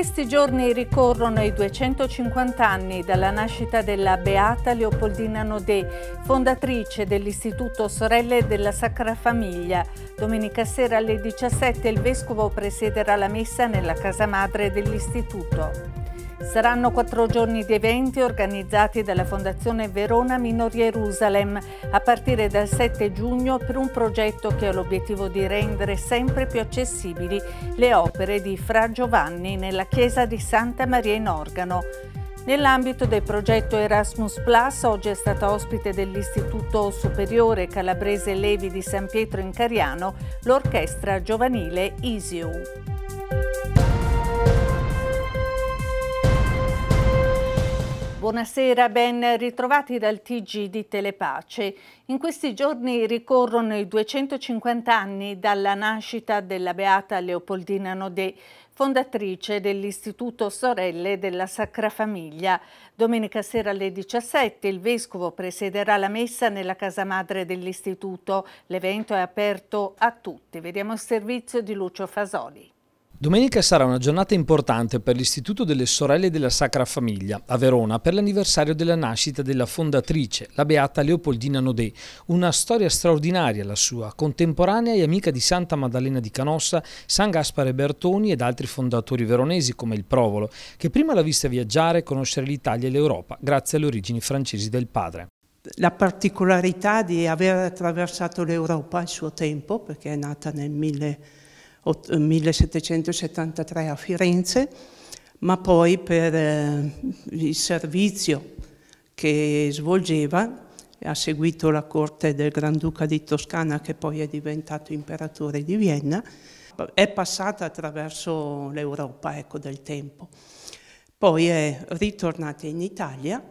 questi giorni ricorrono i 250 anni dalla nascita della Beata Leopoldina Nodè, fondatrice dell'Istituto Sorelle della Sacra Famiglia. Domenica sera alle 17 il Vescovo presiederà la messa nella casa madre dell'Istituto. Saranno quattro giorni di eventi organizzati dalla Fondazione Verona Minor Jerusalem a partire dal 7 giugno per un progetto che ha l'obiettivo di rendere sempre più accessibili le opere di Fra Giovanni nella chiesa di Santa Maria in Organo. Nell'ambito del progetto Erasmus Plus, oggi è stata ospite dell'Istituto Superiore Calabrese Levi di San Pietro in Cariano l'orchestra giovanile ISIU. Buonasera, ben ritrovati dal TG di Telepace. In questi giorni ricorrono i 250 anni dalla nascita della beata Leopoldina Nodè, fondatrice dell'Istituto Sorelle della Sacra Famiglia. Domenica sera alle 17 il vescovo presiederà la messa nella casa madre dell'istituto. L'evento è aperto a tutti. Vediamo il servizio di Lucio Fasoli. Domenica sarà una giornata importante per l'Istituto delle Sorelle della Sacra Famiglia a Verona per l'anniversario della nascita della fondatrice, la beata Leopoldina Nodè. Una storia straordinaria la sua, contemporanea e amica di Santa Maddalena di Canossa, San Gaspare Bertoni ed altri fondatori veronesi come il Provolo, che prima l'ha vista viaggiare e conoscere l'Italia e l'Europa grazie alle origini francesi del padre. La particolarità di aver attraversato l'Europa al suo tempo, perché è nata nel 1900 1773 eh, a Firenze, ma poi per eh, il servizio che svolgeva ha seguito la corte del Granduca di Toscana che poi è diventato imperatore di Vienna, è passata attraverso l'Europa ecco, del tempo. Poi è ritornata in Italia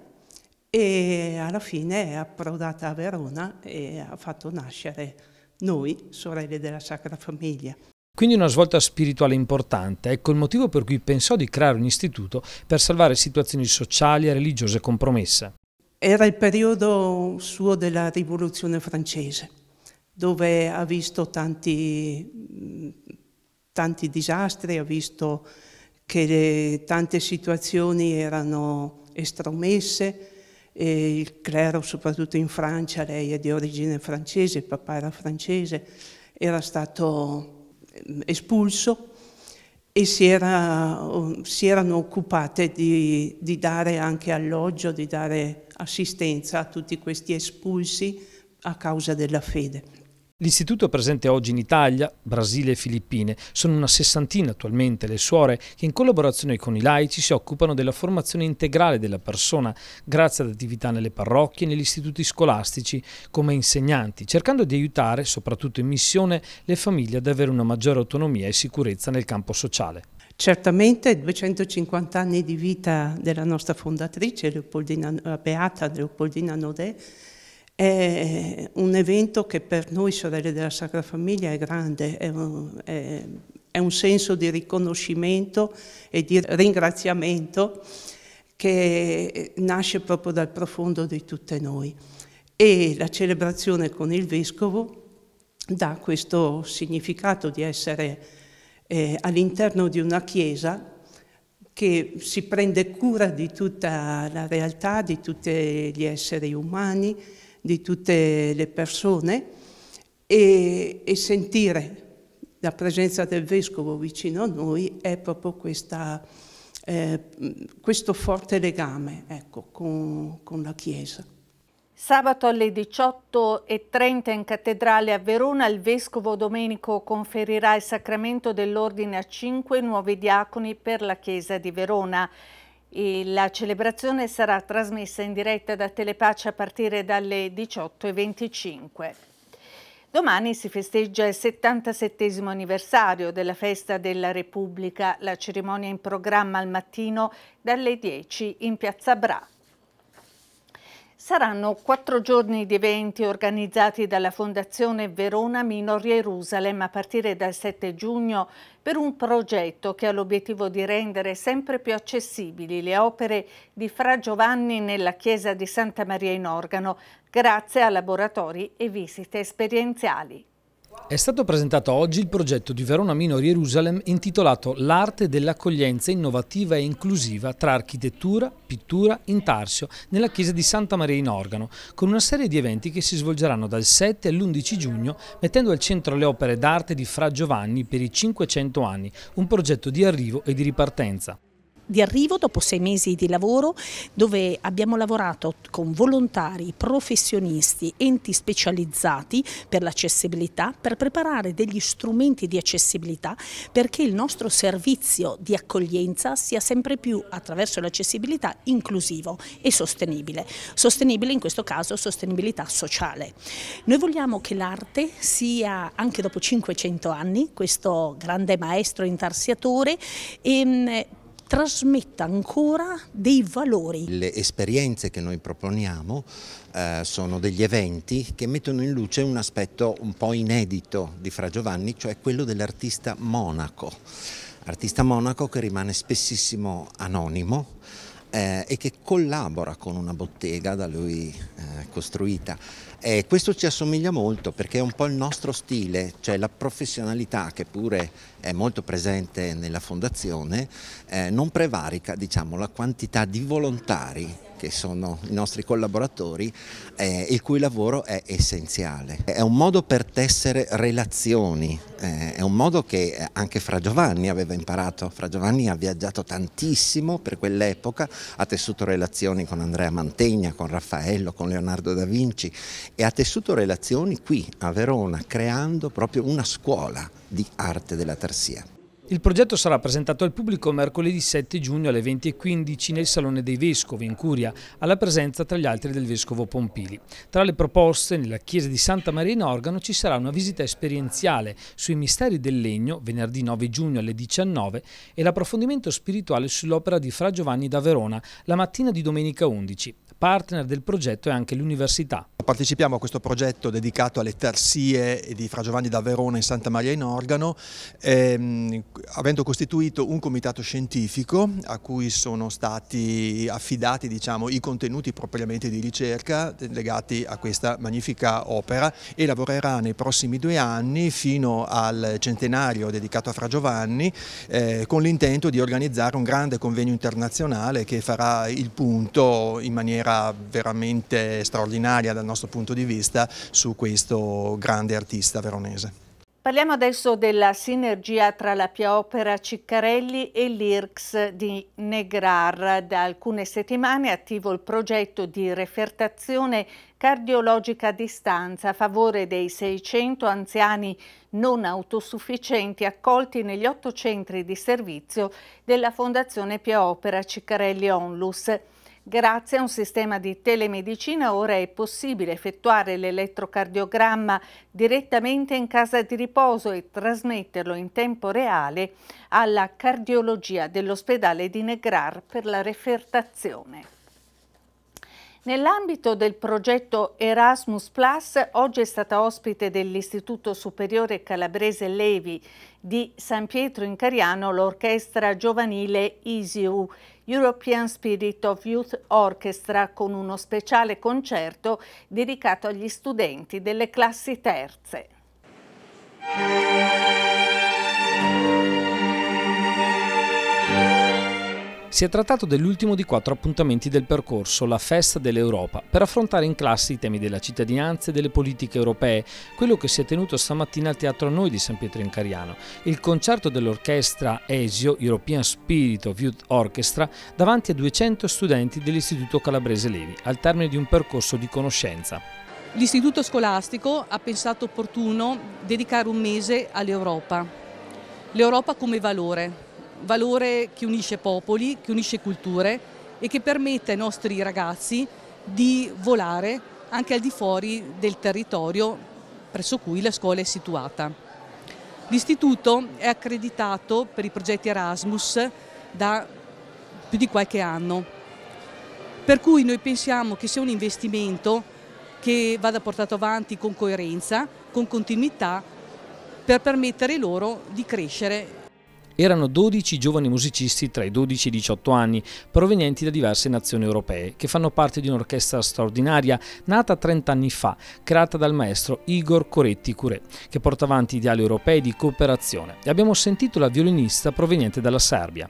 e alla fine è approdata a Verona e ha fatto nascere noi, sorelle della Sacra Famiglia. Quindi una svolta spirituale importante, ecco il motivo per cui pensò di creare un istituto per salvare situazioni sociali e religiose compromesse. Era il periodo suo della rivoluzione francese, dove ha visto tanti, tanti disastri, ha visto che le, tante situazioni erano estromesse, e il clero soprattutto in Francia, lei è di origine francese, il papà era francese, era stato espulso e si, era, si erano occupate di, di, dare anche alloggio, di dare assistenza a tutti questi espulsi a causa della fede. L'istituto presente oggi in Italia, Brasile e Filippine sono una sessantina attualmente le suore che in collaborazione con i laici si occupano della formazione integrale della persona grazie ad attività nelle parrocchie e negli istituti scolastici come insegnanti, cercando di aiutare, soprattutto in missione, le famiglie ad avere una maggiore autonomia e sicurezza nel campo sociale. Certamente 250 anni di vita della nostra fondatrice, Leopoldina, eh, Beata Leopoldina Nodè, è un evento che per noi sorelle della Sacra Famiglia è grande, è un, è, è un senso di riconoscimento e di ringraziamento che nasce proprio dal profondo di tutte noi. E la celebrazione con il Vescovo dà questo significato di essere eh, all'interno di una Chiesa che si prende cura di tutta la realtà, di tutti gli esseri umani, di tutte le persone e, e sentire la presenza del vescovo vicino a noi è proprio questa, eh, questo forte legame ecco, con, con la Chiesa. Sabato alle 18.30 in cattedrale a Verona il Vescovo Domenico conferirà il sacramento dell'Ordine a cinque nuovi diaconi per la Chiesa di Verona. E la celebrazione sarà trasmessa in diretta da Telepace a partire dalle 18.25. Domani si festeggia il 77 anniversario della festa della Repubblica, la cerimonia in programma al mattino dalle 10 in piazza Bra. Saranno quattro giorni di eventi organizzati dalla Fondazione Verona Minor Jerusalem a partire dal 7 giugno per un progetto che ha l'obiettivo di rendere sempre più accessibili le opere di Fra Giovanni nella chiesa di Santa Maria in Organo grazie a laboratori e visite esperienziali. È stato presentato oggi il progetto di Verona Mino Jerusalem intitolato L'arte dell'accoglienza innovativa e inclusiva tra architettura, pittura, intarsio nella chiesa di Santa Maria in Organo, con una serie di eventi che si svolgeranno dal 7 all'11 giugno, mettendo al centro le opere d'arte di Fra Giovanni per i 500 anni, un progetto di arrivo e di ripartenza di arrivo dopo sei mesi di lavoro dove abbiamo lavorato con volontari, professionisti, enti specializzati per l'accessibilità per preparare degli strumenti di accessibilità perché il nostro servizio di accoglienza sia sempre più attraverso l'accessibilità inclusivo e sostenibile. Sostenibile in questo caso sostenibilità sociale. Noi vogliamo che l'arte sia anche dopo 500 anni, questo grande maestro intarsiatore, e, ehm, trasmetta ancora dei valori. Le esperienze che noi proponiamo eh, sono degli eventi che mettono in luce un aspetto un po' inedito di Fra Giovanni, cioè quello dell'artista monaco. Artista monaco che rimane spessissimo anonimo eh, e che collabora con una bottega da lui eh, costruita. Eh, questo ci assomiglia molto perché è un po' il nostro stile, cioè la professionalità che pure è molto presente nella fondazione, eh, non prevarica diciamo, la quantità di volontari che sono i nostri collaboratori, eh, il cui lavoro è essenziale. È un modo per tessere relazioni, eh, è un modo che eh, anche Fra Giovanni aveva imparato. Fra Giovanni ha viaggiato tantissimo per quell'epoca, ha tessuto relazioni con Andrea Mantegna, con Raffaello, con Leonardo da Vinci e ha tessuto relazioni qui a Verona creando proprio una scuola di arte della tarsia. Il progetto sarà presentato al pubblico mercoledì 7 giugno alle 20.15 nel Salone dei Vescovi in Curia, alla presenza tra gli altri del Vescovo Pompili. Tra le proposte, nella chiesa di Santa Maria in Organo ci sarà una visita esperienziale sui misteri del legno venerdì 9 giugno alle 19 e l'approfondimento spirituale sull'opera di Fra Giovanni da Verona la mattina di domenica 11. Partner del progetto è anche l'università. Partecipiamo a questo progetto dedicato alle terzie di Fra Giovanni da Verona in Santa Maria in Organo, ehm, avendo costituito un comitato scientifico a cui sono stati affidati diciamo, i contenuti propriamente di ricerca legati a questa magnifica opera e lavorerà nei prossimi due anni fino al centenario dedicato a Fra Giovanni eh, con l'intento di organizzare un grande convegno internazionale che farà il punto in maniera opera veramente straordinaria dal nostro punto di vista su questo grande artista veronese. Parliamo adesso della sinergia tra la Pia Opera Ciccarelli e l'IRCS di Negrar. Da alcune settimane è attivo il progetto di refertazione cardiologica a distanza a favore dei 600 anziani non autosufficienti accolti negli otto centri di servizio della Fondazione Pia Opera Ciccarelli Onlus. Grazie a un sistema di telemedicina ora è possibile effettuare l'elettrocardiogramma direttamente in casa di riposo e trasmetterlo in tempo reale alla cardiologia dell'ospedale di Negrar per la refertazione. Nell'ambito del progetto Erasmus Plus, oggi è stata ospite dell'Istituto Superiore Calabrese Levi di San Pietro in Cariano l'orchestra giovanile ISIU European Spirit of Youth Orchestra con uno speciale concerto dedicato agli studenti delle classi terze. Si è trattato dell'ultimo di quattro appuntamenti del percorso, la Festa dell'Europa, per affrontare in classe i temi della cittadinanza e delle politiche europee, quello che si è tenuto stamattina al Teatro a Noi di San Pietro in Cariano, il concerto dell'orchestra ESIO, European Spirit of Youth Orchestra, davanti a 200 studenti dell'Istituto Calabrese Levi, al termine di un percorso di conoscenza. L'istituto scolastico ha pensato opportuno dedicare un mese all'Europa, l'Europa come valore, valore che unisce popoli, che unisce culture e che permette ai nostri ragazzi di volare anche al di fuori del territorio presso cui la scuola è situata. L'istituto è accreditato per i progetti Erasmus da più di qualche anno, per cui noi pensiamo che sia un investimento che vada portato avanti con coerenza, con continuità, per permettere loro di crescere erano 12 giovani musicisti tra i 12 e i 18 anni, provenienti da diverse nazioni europee, che fanno parte di un'orchestra straordinaria nata 30 anni fa, creata dal maestro Igor Coretti Curé, che porta avanti ideali europei di cooperazione. E abbiamo sentito la violinista proveniente dalla Serbia.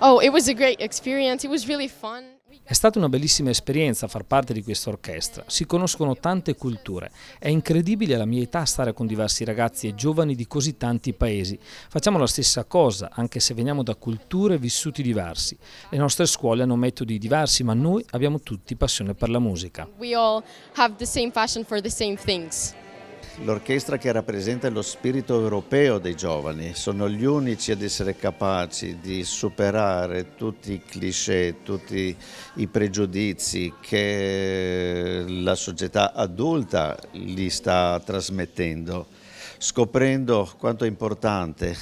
Oh, it was a great experience. It was really fun. È stata una bellissima esperienza far parte di questa orchestra, si conoscono tante culture, è incredibile alla mia età stare con diversi ragazzi e giovani di così tanti paesi. Facciamo la stessa cosa, anche se veniamo da culture e vissuti diversi. Le nostre scuole hanno metodi diversi, ma noi abbiamo tutti passione per la musica. We all have the same passion for the same things. L'orchestra che rappresenta lo spirito europeo dei giovani sono gli unici ad essere capaci di superare tutti i cliché, tutti i pregiudizi che la società adulta gli sta trasmettendo, scoprendo quanto è importante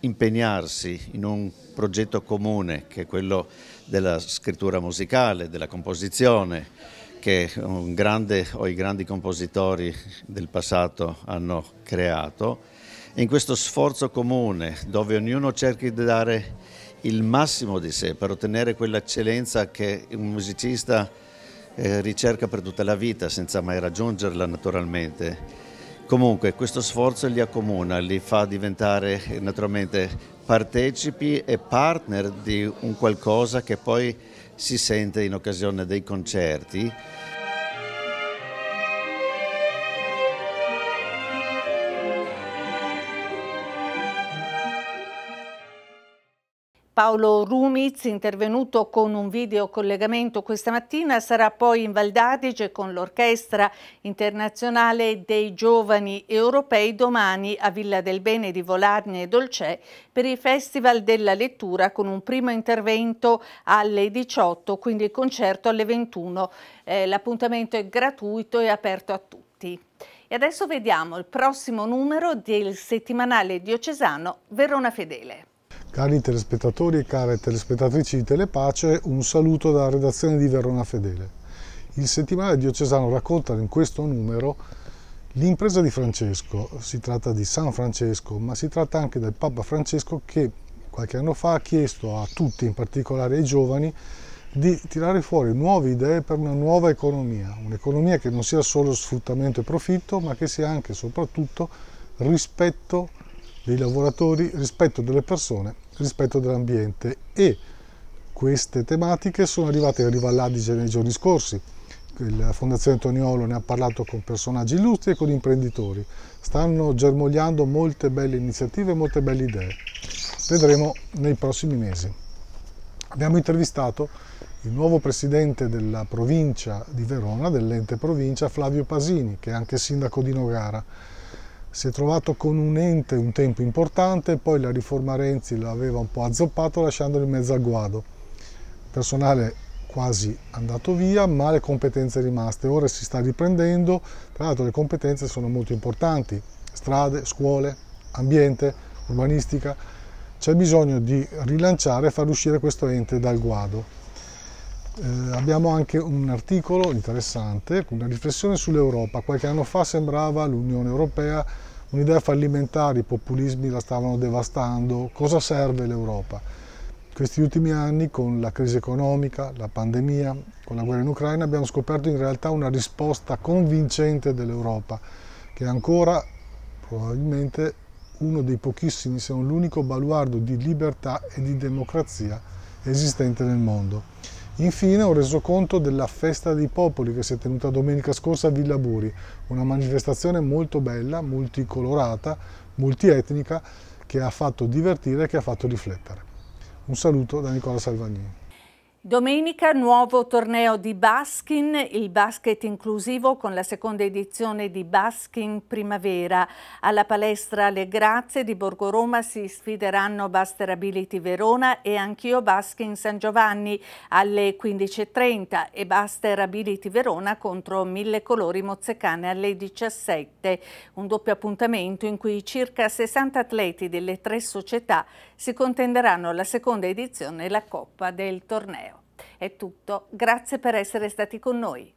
impegnarsi in un progetto comune che è quello della scrittura musicale, della composizione, che un grande, o i grandi compositori del passato hanno creato. In questo sforzo comune, dove ognuno cerca di dare il massimo di sé per ottenere quell'eccellenza che un musicista eh, ricerca per tutta la vita, senza mai raggiungerla naturalmente. Comunque questo sforzo li accomuna, li fa diventare naturalmente partecipi e partner di un qualcosa che poi si sente in occasione dei concerti Paolo Rumiz, intervenuto con un videocollegamento questa mattina, sarà poi in Valdadige con l'Orchestra Internazionale dei Giovani Europei domani a Villa del Bene di Volarne e Dolcè per il Festival della Lettura con un primo intervento alle 18, quindi il concerto alle 21. Eh, L'appuntamento è gratuito e aperto a tutti. E adesso vediamo il prossimo numero del settimanale diocesano Verona Fedele. Cari telespettatori e care telespettatrici di Telepace, un saluto dalla redazione di Verona Fedele. Il settimanale diocesano racconta in questo numero l'impresa di Francesco. Si tratta di San Francesco, ma si tratta anche del Papa Francesco che qualche anno fa ha chiesto a tutti, in particolare ai giovani, di tirare fuori nuove idee per una nuova economia, un'economia che non sia solo sfruttamento e profitto, ma che sia anche e soprattutto rispetto dei lavoratori, rispetto delle persone, rispetto dell'ambiente e queste tematiche sono arrivate a Rivalladige nei giorni scorsi. La Fondazione Toniolo ne ha parlato con personaggi illustri e con imprenditori. Stanno germogliando molte belle iniziative, molte belle idee. Vedremo nei prossimi mesi. Abbiamo intervistato il nuovo presidente della provincia di Verona, dell'ente provincia, Flavio Pasini, che è anche sindaco di Nogara si è trovato con un ente un tempo importante, poi la riforma Renzi l'aveva un po' azzoppato lasciandolo in mezzo al guado. Personale quasi andato via, ma le competenze rimaste. Ora si sta riprendendo, tra l'altro le competenze sono molto importanti, strade, scuole, ambiente, urbanistica. C'è bisogno di rilanciare e far uscire questo ente dal guado. Eh, abbiamo anche un articolo interessante, una riflessione sull'Europa. Qualche anno fa sembrava l'Unione Europea un'idea fallimentare, i populismi la stavano devastando. Cosa serve l'Europa? Questi ultimi anni, con la crisi economica, la pandemia, con la guerra in Ucraina, abbiamo scoperto in realtà una risposta convincente dell'Europa, che è ancora probabilmente uno dei pochissimi, se non l'unico, baluardo di libertà e di democrazia esistente nel mondo. Infine ho reso conto della Festa dei Popoli che si è tenuta domenica scorsa a Villaburi, una manifestazione molto bella, multicolorata, multietnica, che ha fatto divertire e che ha fatto riflettere. Un saluto da Nicola Salvagnini. Domenica nuovo torneo di Baskin, il basket inclusivo con la seconda edizione di Baskin Primavera. Alla palestra Le Grazie di Borgo Roma si sfideranno Baster Ability Verona e Anch'io Baskin San Giovanni alle 15.30 e Baster Ability Verona contro Mille Colori Mozzecane alle 17. Un doppio appuntamento in cui circa 60 atleti delle tre società si contenderanno la seconda edizione e la Coppa del torneo. È tutto, grazie per essere stati con noi.